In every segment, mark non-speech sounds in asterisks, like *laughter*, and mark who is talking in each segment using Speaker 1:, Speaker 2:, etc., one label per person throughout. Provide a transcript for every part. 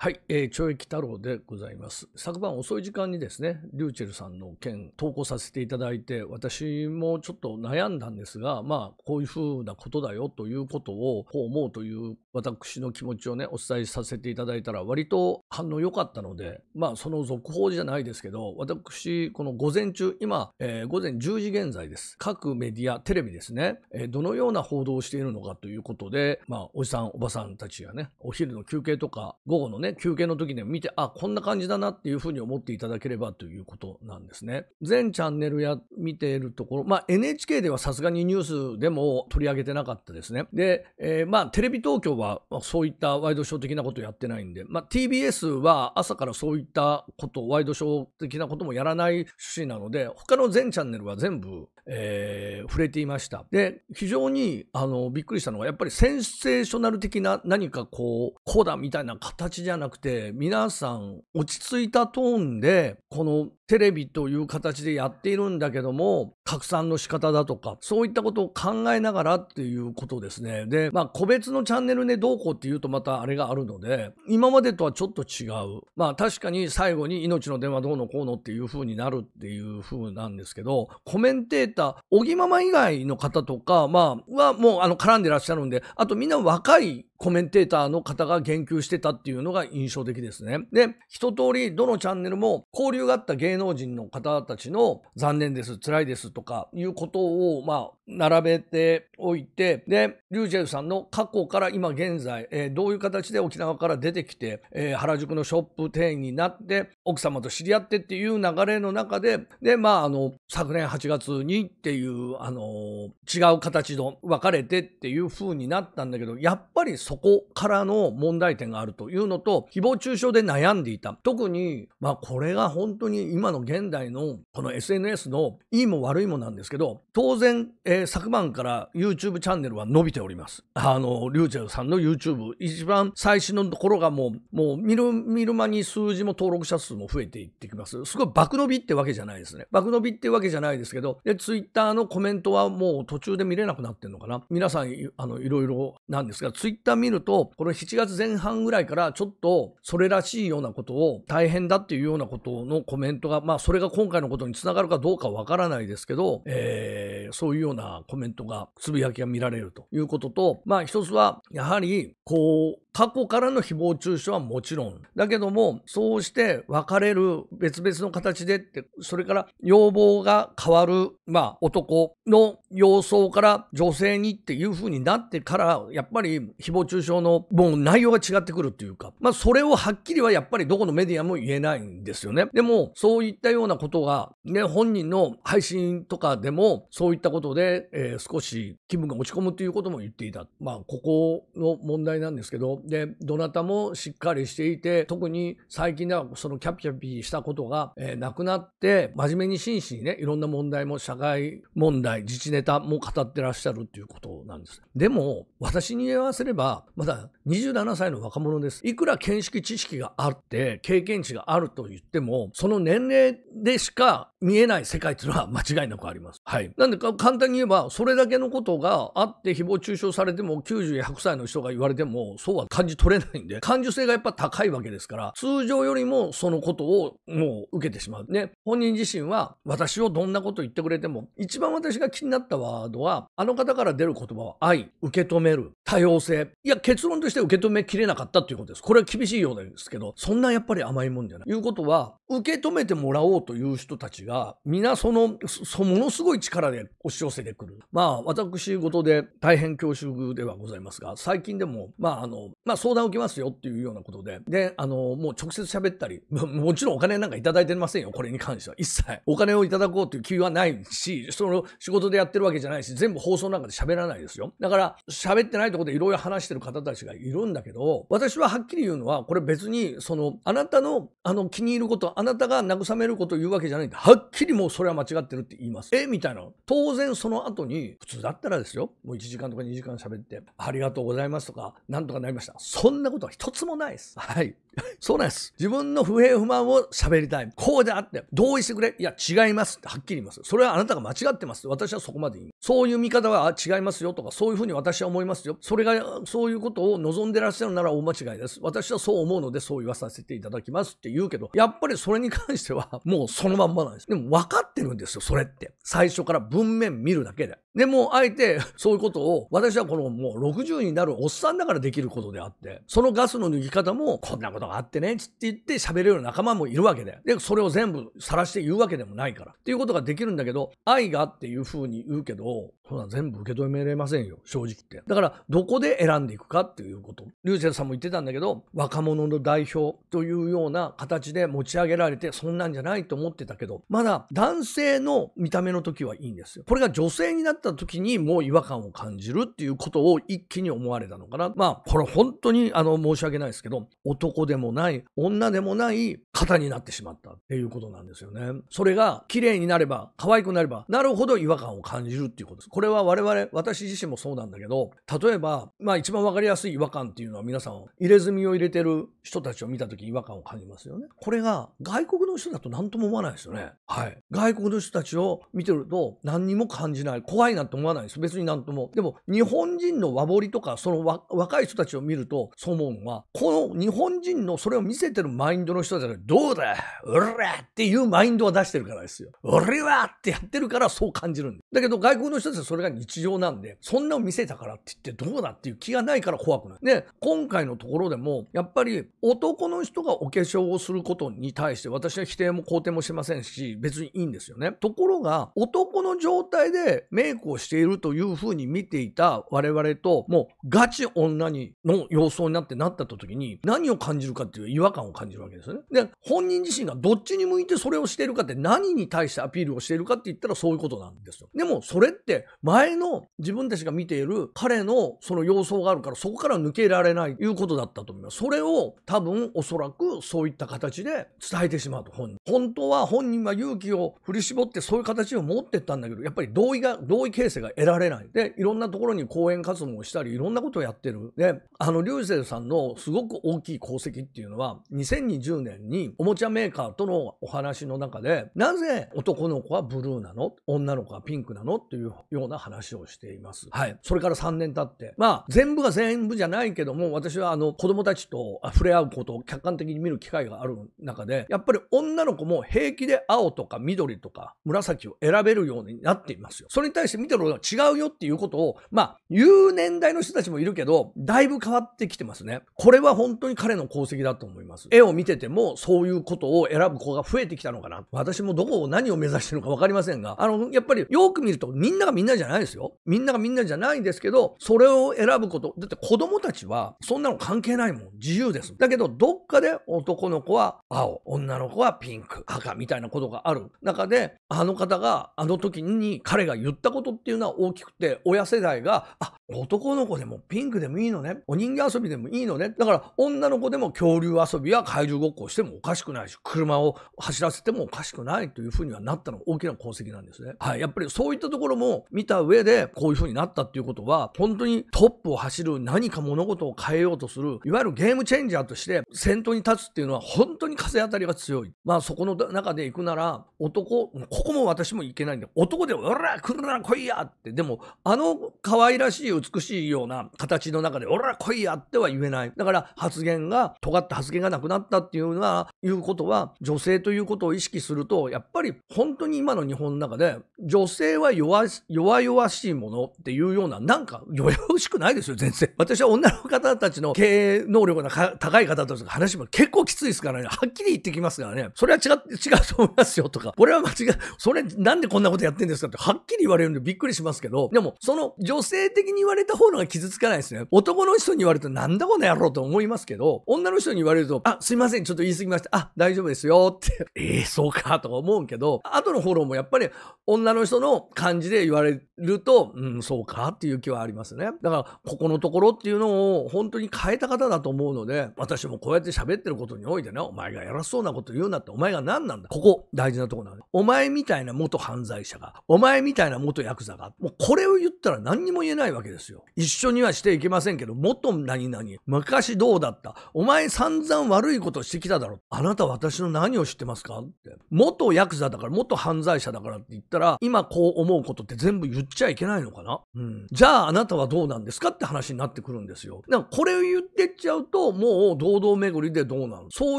Speaker 1: はい、えー、懲役太郎でございます。昨晩遅い時間にですね、リューチェルさんの件投稿させていただいて、私もちょっと悩んだんですが、まあ、こういうふうなことだよということを、こう思うという私の気持ちをね、お伝えさせていただいたら、割と反応良かったので、まあ、その続報じゃないですけど、私、この午前中、今、えー、午前10時現在です。各メディア、テレビですね、えー、どのような報道をしているのかということで、まあ、おじさん、おばさんたちがね、お昼の休憩とか、午後のね、ね、休憩の時で見て、あ、こんな感じだなっていうふうに思っていただければということなんですね。全チャンネルや見ているところ、まあ NHK ではさすがにニュースでも取り上げてなかったですね。で、えー、まあテレビ東京はそういったワイドショー的なことやってないんで、まあ TBS は朝からそういったこと、ワイドショー的なこともやらない趣旨なので、他の全チャンネルは全部えー、触れていました。で、非常にあのびっくりしたのは、やっぱりセンセーショナル的な何かこう、こうだみたいな形じゃなくて、皆さん落ち着いたトーンで、このテレビという形でやっているんだけども、拡散の仕方だとか、そういったことを考えながらっていうことですね。で、まあ、個別のチャンネルでどうこうっていうとまたあれがあるので、今までとはちょっと違う。まあ、確かに最後に命の電話どうのこうのっていう風になるっていう風なんですけど、コメンテーターた、小木ママ以外の方とか、まあ、はもう、あの、絡んでらっしゃるんで、あとみんな若いコメンテーターの方が言及してたっていうのが印象的ですね。で、一通りどのチャンネルも交流があった芸能人の方たちの残念です、辛いですとかいうことを、まあ、並べておいて、で、リュウジェルさんの過去から今現在、えー、どういう形で沖縄から出てきて、えー、原宿のショップ店員になって、奥様と知り合ってっていう流れの中で、で、まあ、あの、昨年8月にっていう、あの、違う形の分かれてっていう風になったんだけど、やっぱりそこからの問題点があるというのと、誹謗中傷で悩んでいた。特に、まあこれが本当に今の現代のこの SNS のいいも悪いもなんですけど、当然、えー、昨晩から YouTube チャンネルは伸びております。あの、リューチェルさんの YouTube、一番最新のところがもう、もう見る、見る間に数字も登録者数も増えていってきます。すごい爆伸びってわけじゃないですね。爆伸びってわけじゃないですけど、で、Twitter のコメントはもう途中で見れなくなってんのかな。皆さん、いろいろなんですが、Twitter 見ると、この7月前半ぐらいからちょっとそれらしいようなことを大変だっていうようなことのコメントが、まあそれが今回のことにつながるかどうかわからないですけど、えー、そういうようなコメントが、つぶやきが見られるということと、まあ一つは、やはり、こう、過去からの誹謗中傷はもちろん。だけども、そうして別れる、別々の形でって、それから要望が変わる、まあ男の様相から女性にっていう風になってから、やっぱり誹謗中中傷のもう内容が違ってくるっていうか、まあそれをはっきりはやっぱりどこのメディアも言えないんですよね。でもそういったようなことがね、本人の配信とかでもそういったことで、えー、少し気分が落ち込むということも言っていた。まあここの問題なんですけど、で、どなたもしっかりしていて、特に最近ではそのキャピキャピしたことが、えー、なくなって、真面目に真摯にね、いろんな問題も社会問題、自治ネタも語ってらっしゃるということなんです。でも、私に言わせれば、まだ27歳の若者です。いくら見識知識があって、経験値があると言っても、その年齢でしか見えない世界っていうのは間違いなくあります。はい。なんで簡単に言えば、それだけのことがあって誹謗中傷されても、90や100歳の人が言われても、そうは感じ取れないんで、感受性がやっぱ高いわけですから、通常よりもそのことをもう受けてしまう。ね。本人自身は、私をどんなこと言ってくれても、一番私が気になったワードは、あの方から出る言葉は、愛、受け止める、多様性。いや、結論として受け止めきれなかったということです。これは厳しいようですけど、そんなやっぱり甘いもんじゃない。いうことは、受け止めてもらおうという人たちが、皆その、そものすごい力で押し寄せてくる。まあ、私事で大変恐縮ではございますが、最近でも、まあ、あの、まあ、相談を受けますよっていうようなことで、で、あの、もう直接喋ったり、もちろんお金なんかいただいてませんよ、これに関しては。一切。お金をいただこうという気はないし、その仕事でやってるわけじゃないし、全部放送なんかで喋らないですよ。だから、喋ってないとこでいろいろ話してる方たちがいるんだけど、私ははっきり言うのは、これ別に、その、あなたの、あの、気に入ること、あなたが慰めることを言うわけじゃないんだ。はっっきりもうそれは間違ってるって言います。えみたいな。当然その後に、普通だったらですよ。もう1時間とか2時間喋って、ありがとうございますとか、なんとかなりました。そんなことは一つもないです。はい。*laughs* そうなんです。自分の不平不満を喋りたい。こうであって、同意してくれ。いや、違いますってはっきり言います。それはあなたが間違ってます。私はそこまでいい。そういう見方は違いますよとか、そういうふうに私は思いますよ。それが、そういうことを望んでらっしゃるなら大間違いです。私はそう思うので、そう言わさせていただきますって言うけど、やっぱりそれに関しては、もうそのまんまなんです。でも分かってるんですよ、それって。最初から文面見るだけで。でも、あえて、そういうことを、私はこのもう60になるおっさんだからできることであって、そのガスの脱ぎ方も、こんなことがあってね、つって言って喋れる仲間もいるわけだよ。で、それを全部晒して言うわけでもないから。っていうことができるんだけど、愛がっていう風に言うけど、そんな全部受け止められませんよ、正直って。だから、どこで選んでいくかっていうこと。リュウセルさんも言ってたんだけど、若者の代表というような形で持ち上げられて、そんなんじゃないと思ってたけど、まだ男性の見た目の時はいいんですよ。これが女性になった時にもう違和感を感じるっていうことを一気に思われたのかな。まあ、これ本当にあの申し訳ないですけど、男でもない、女でもない方になってしまったっていうことなんですよね。それが綺麗になれば、可愛くなれば、なるほど違和感を感じるっていうことです。これは我々、私自身もそうなんだけど、例えば、まあ一番わかりやすい違和感っていうのは皆さん、入れ墨を入れてる人たちを見た時違和感を感じますよね。これが外国の人だと何とも思わないですよね。はい。外国の人たちを見てると何にも感じない。怖いなって思わないです。別に何とも。でも、日本人の和彫りとか、その若い人たちを見ると、そう思うのは、この日本人のそれを見せてるマインドの人たちが、どうだうらっていうマインドは出してるからですよ。俺はってやってるからそう感じるんだ。だけど外国の人たちはそれが日常なんで、そんなを見せたからって言ってどうだっていう気がないから怖くない。で、今回のところでも、やっぱり男の人がお化粧をすることに対して私は否定も肯定もしませんし、別にいいんですよね。ところが、男の状態でメイクをしているというふうに見ていた我々と、もうガチ女にの様相になってなった時に何を感じるるかっていう違和感を感じるわけですよね。で、本人自身がどっちに向いてそれをしているかって何に対してアピールをしているかって言ったらそういうことなんですよ。でもそれって前の自分たちが見ている彼のその様相があるからそこから抜けられないということだったと思います。それを多分おそらくそういった形で伝えてしまうと本人。本当は本人は勇気を振り絞ってそういう形を持ってったんだけど、やっぱり同意が、同意形成が得られない。で、いろんなところに講演活動をしたり、いろんなことをやってる。で、あの、流星さんのすごく大きい功績時っていうのは2020年におもちゃメーカーとのお話の中でなぜ男の子はブルーなの女の子はピンクなのっていうような話をしています。はい。それから3年経ってまあ全部が全部じゃないけども私はあの子供たちと触れ合うことを客観的に見る機会がある中でやっぱり女の子も平気で青とか緑とか紫を選べるようになっていますよ。それに対して見てるのが違うよっていうことをまあ言う年代の人たちもいるけどだいぶ変わってきてますね。これは本当に彼の功績だと思います。絵を見ててもそういうことを選ぶ子が増えてきたのかな。私もどこを何を目指してるのか分かりませんが、あの、やっぱりよく見るとみんながみんなじゃないですよ。みんながみんなじゃないですけど、それを選ぶこと。だって子供たちはそんなの関係ないもん。自由です。だけど、どっかで男の子は青、女の子はピンク、赤みたいなことがある中で、あの方があの時に彼が言ったことっていうのは大きくて、親世代が、あ、男の子でもピンクでもいいのね。お人形遊びでもいいのね。だから女の子でも恐竜遊びや怪獣ごっこをしてもおかしくないし、車を走らせてもおかしくないというふうにはなったのが大きな功績なんですね。はい。やっぱりそういったところも見た上でこういうふうになったっていうことは、本当にトップを走る何か物事を変えようとする、いわゆるゲームチェンジャーとして先頭に立つっていうのは本当に風当たりが強い。まあそこの中で行くなら、男、ここも私も行けないんで、男で、おら、来るな、来いやって、でもあの可愛らしい美しいような形の中で、俺ら来いやっては言えない。だから発言が、尖った発言がなくなったっていうのは、いうことは、女性ということを意識すると、やっぱり本当に今の日本の中で、女性は弱々しいものっていうような、なんか弱々しくないですよ、全然。私は女の方たちの経営能力が高い方たちの話も結構きついですからね、はっきり言ってきますからね、それは違う、違うと思いますよとか、これは間違い、それなんでこんなことやってんですかってはっきり言われるんでびっくりしますけど、でもその女性的にわれた方のが傷つかないですね。男の人に言われるとなんだこの野郎と思いますけど、女の人に言われると、あ、すいません、ちょっと言い過ぎました。あ、大丈夫ですよって、え *laughs* えー、そうかとか思うけど、後のフォローもやっぱり女の人の感じで言われると、うん、そうかっていう気はありますね。だから、ここのところっていうのを本当に変えた方だと思うので、私もこうやって喋ってることにおいてね、お前が偉そうなこと言うなって、お前が何なんだ。ここ、大事なとこなんだ。お前みたいな元犯罪者が、お前みたいな元ヤクザが、もうこれを言ったら何にも言えないわけです。ですよ。一緒にはしていけませんけど、元何々、昔どうだった、お前散々悪いことしてきただろ、あなた私の何を知ってますかって、元ヤクザだから、元犯罪者だからって言ったら、今こう思うことって全部言っちゃいけないのかなうん。じゃああなたはどうなんですかって話になってくるんですよ。だからこれを言ってっちゃうと、もう堂々巡りでどうなるそ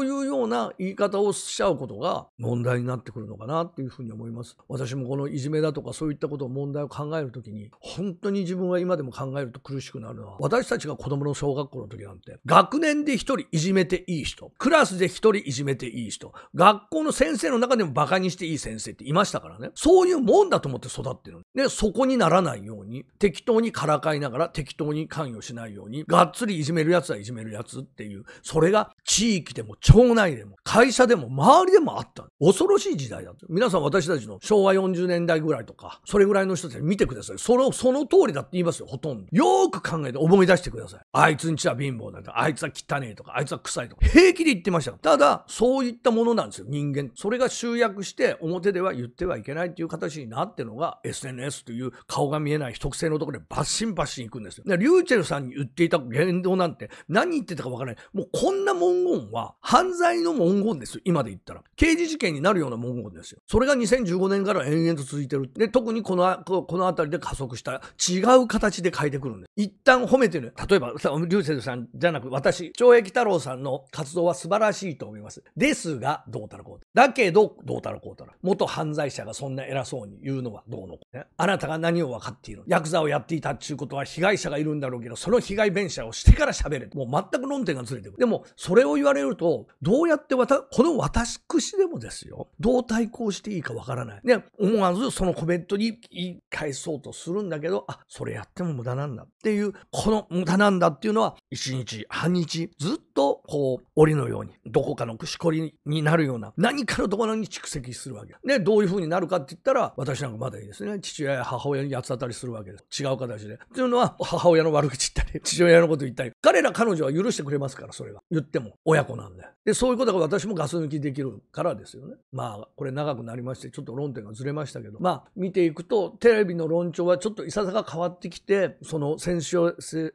Speaker 1: ういうような言い方をしちゃうことが問題になってくるのかなっていうふうに思います。私もこのいじめだとかそういったことを問題を考えるときに、本当に自分は今でもも考えると苦しくなるのは、私たちが子供の小学校の時なんて、学年で一人いじめていい人、クラスで一人いじめていい人、学校の先生の中でも馬鹿にしていい先生っていましたからね。そういうもんだと思って育ってるんで、そこにならないように、適当にからかいながら適当に関与しないように、がっつりいじめるやつはいじめるやつっていう、それが地域でも町内でも会社でも周りでもあった。恐ろしい時代だと。皆さん私たちの昭和40年代ぐらいとか、それぐらいの人たち見てください。その、その通りだって言いますよ、とんど。よーく考えて思い出してください。あいつんちは貧乏だとか、あいつは汚ねえとか、あいつは臭いとか、平気で言ってました。ただ、そういったものなんですよ、人間。それが集約して、表では言ってはいけないっていう形になってるのが、SNS という顔が見えない特性のところでバッシンバッシンいくんですよ。で、リューチェルさんに言っていた言動なんて、何言ってたかわからない。もうこんな文言は、犯罪の文言ですよ、今で言ったら。刑事事件になるような文言ですよ。それが2015年から延々と続いてる。で、特にこの、この辺りで加速した、違う形口で書いてくるんです。一旦褒めてる。例えば、竜星さんじゃなく、私、長役太郎さんの活動は素晴らしいと思います。ですが、どうたらこうたら。だけど、どうたらこうたら。元犯罪者がそんな偉そうに言うのはどうの、ね、あなたが何を分かっているヤクザをやっていたっていうことは被害者がいるんだろうけど、その被害弁者をしてから喋れ。もう全く論点がずれてくる。でも、それを言われると、どうやってわた、この私でもですよ、どう対抗していいかわからない。思わずそのコメントに言い返そうとするんだけど、あ、それやっても無駄なんだっていう、この無駄なんだっていうのは、一日、半日、ずっと、こう、檻のように、どこかのしこりになるような、何かのところに蓄積するわけ。け。で、どういうふうになるかって言ったら、私なんかまだいいですね。父親や母親に八つ当たりするわけです。違う形で。というのは、母親の悪口言ったり、*laughs* 父親のこと言ったり、彼ら彼女は許してくれますから、それは。言っても、親子なんで。で、そういうことが私もガス抜きできるからですよね。まあ、これ長くなりまして、ちょっと論点がずれましたけど、まあ、見ていくと、テレビの論調はちょっといささか変わってきて、そのセンシ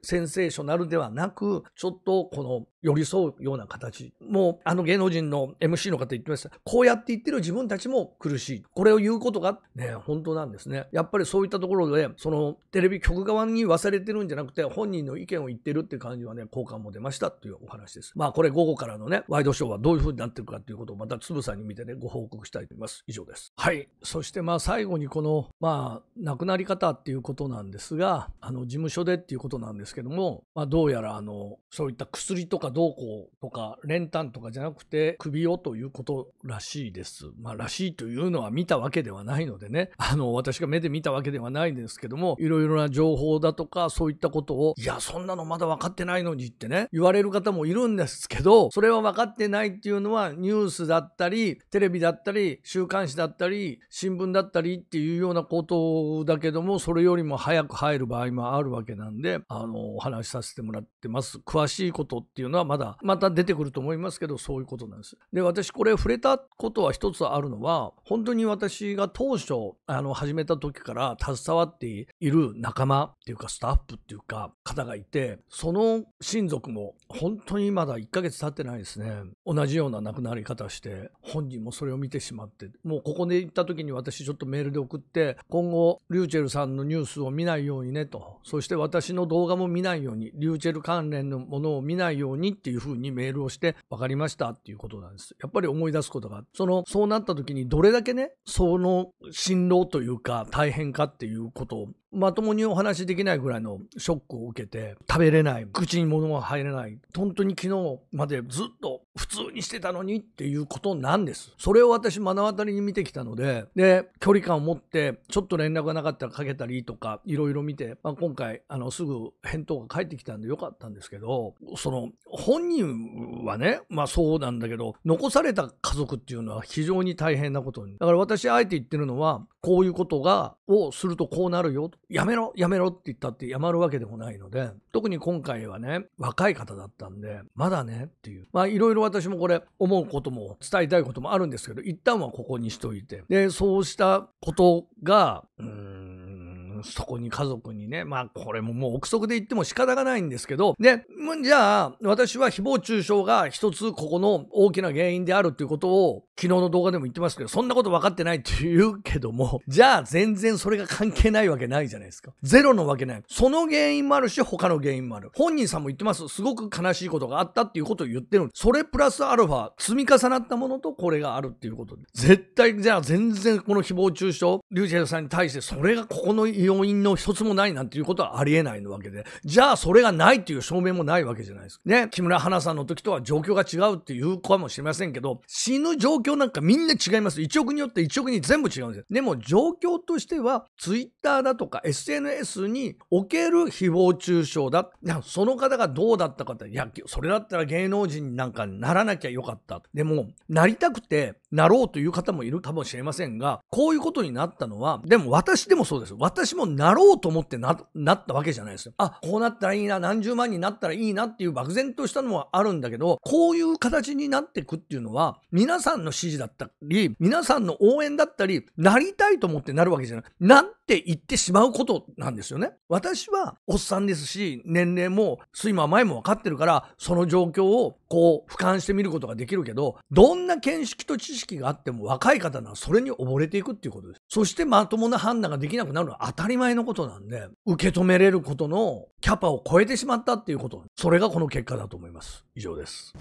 Speaker 1: センセーショナルではなく、ちょっとこの寄り添うような形。もう、あの芸能人の MC の方言ってました。こうやって言ってる自分たちも苦しい。これを言うことがね、本当なんですね。やっぱりそういったところで、そのテレビ局側に忘れてるんじゃなくて、本人の意見を言ってるって感じはね、好感も出ましたというお話です。まあこれ午後からのね、ワイドショーはどういう風になってるかということをまたつぶさに見てね、ご報告したいと思います。以上です。はい。そしてまあ最後にこの、まあ亡くなり方っていうことなんですが、あの事務所でっていうことなんですけども、まあどうやらあの、そういった薬とかどうこうとか、練炭とかじゃなくて首をということらしいです。まあらしいというのは見たわけではないのでね、あの、私が目で見たわけではないんですけども、いろいろな情報だとか、そういったことを、いや、そんなのまだ分かってないのにってね、言われる方もいるんですけど、それは分かってないっていうのは、ニュースだったり、テレビだったり、週刊誌だったり、新聞だったりっていうようなことだけども、それよりも早く入る場合もあるわけなんで、あの、お話しさせてもらってます。詳しいことっていうのはまだ、また出てくると思いますけど、そういうことなんです。で、私これ触れたことは一つあるのは、本当に私が当初、あの、始めた時から携わっている仲間っていうか、スタッフっていうか、方がいて、その親族も本当にまだ1ヶ月経ってないですね。同じような亡くなり方して、本人もそれを見てしまって、もうここで行った時に私ちょっとメールで送って、今後、リューチェルさんのニュースを見ないようにねと、そして私の動画も見ないように、リューチェル関連のものを見ないようにっていうふうにメールをして、分かりましたっていうことなんです。やっぱり思い出すことが、その、そうなった時にどれだけね、その辛労というか大変かっていうことをまともにお話しできないぐらいのショックを受けて、食べれない、口に物が入れない、本当に昨日までずっと普通にしてたのにっていうことなんです。それを私目の当たりに見てきたので、で、距離感を持って、ちょっと連絡がなかったらかけたりとか、いろいろ見て、まあ、今回、あの、すぐ返答が返ってきたんでよかったんですけど、その、本人はね、まあそうなんだけど、残された家族っていうのは非常に大変なことに。だから私、あえて言ってるのは、こういうことが、をするとこうなるよ。やめろ、やめろって言ったってやまるわけでもないので、特に今回はね、若い方だったんで、まだねっていう。まあいろいろ私もこれ思うことも伝えたいこともあるんですけど一旦はここにしといてでそうしたことがうんそこに家族にね、まあこれももう憶測で言っても仕方がないんですけど、ね、じゃあ私は誹謗中傷が一つここの大きな原因であるっていうことを昨日の動画でも言ってますけど、そんなこと分かってないって言うけども、*laughs* じゃあ全然それが関係ないわけないじゃないですか。ゼロのわけない。その原因もあるし、他の原因もある。本人さんも言ってます。すごく悲しいことがあったっていうことを言ってる。それプラスアルファ、積み重なったものとこれがあるっていうことで。絶対、じゃあ全然この誹謗中傷、リュウジェルさんに対してそれがここの異要因の一つもないなんていうことはありえないわけで、じゃあそれがないっていう証明もないわけじゃないですか。ね、木村花さんの時とは状況が違うっていうかもしれませんけど、死ぬ状況なんかみんな違います。1億によって1億に全部違うんです。でも状況としては、ツイッターだとか SNS における誹謗中傷だ。その方がどうだったかって、いや、それだったら芸能人なんかにならなきゃよかった。でも、なりたくて、なろうという方もいるかもしれませんが、こういうことになったのは、でも私でもそうです。私私もなろうと思ってな、なったわけじゃないですよ。あ、こうなったらいいな、何十万になったらいいなっていう漠然としたのはあるんだけど、こういう形になっていくっていうのは、皆さんの支持だったり、皆さんの応援だったり、なりたいと思ってなるわけじゃない。なて言ってしまうことなんですよね。私はおっさんですし、年齢も睡魔前も分かってるから、その状況をこう俯瞰してみることができるけど、どんな見識と知識があっても若い方ならそれに溺れていくっていうことです。そしてまともな判断ができなくなるのは当たたり前のことなんで、受け止めれることのキャパを超えてしまったっていうこと、それがこの結果だと思います。以上です。